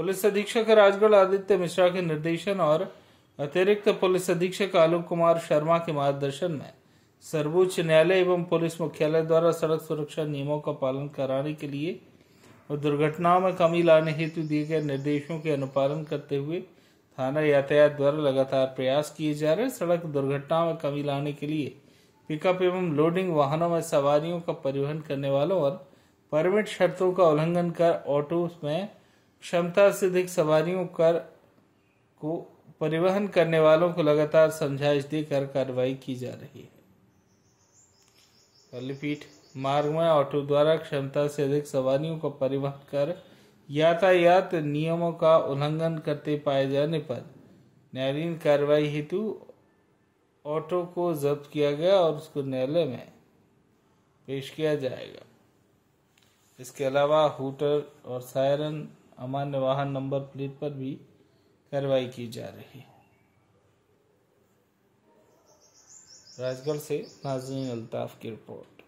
police अधीक्षक राजगढ़ आदित्य मिश्रा के निर्देशन और अतिरिक्त पुलिस अधीक्षक आलोक कुमार शर्मा के मार्गदर्शन में सर्वोच्च न्यायालय एवं पुलिस मुख्यालय द्वारा सड़क सुरक्षा नियमों का पालन कराने के लिए और दुर्घटनाओं में कमी लाने हेतु दिए गए निर्देशों के अनुपालन करते हुए थाना यातायात द्वारा लगातार प्रयास किए जा रहे सड़क दुर्घटनाओं में कमी लाने के लिए पिकअप एवं लोडिंग वाहनों में सवारियों का परिवहन करने वालों और परमिट शर्तों का उल्लंघन कर ऑटो में क्षमता से अधिक सवारियों कर को परिवहन करने वालों को लगातार समझाइश देकर कार्रवाई की जा रही है पीठ मार्ग में ऑटो द्वारा क्षमता से अधिक सवारियों का परिवहन कर यातायात नियमों का उल्लंघन करते पाए जाने पर न्यायालयीन कार्रवाई हेतु ऑटो को जब्त किया गया और उसको न्यायालय में पेश किया जाएगा इसके अलावा हूटर और सायरन अमान्य वाहन नंबर प्लेट पर भी कार्रवाई की जा रही है राजगढ़ से नाजरीन अल्ताफ की रिपोर्ट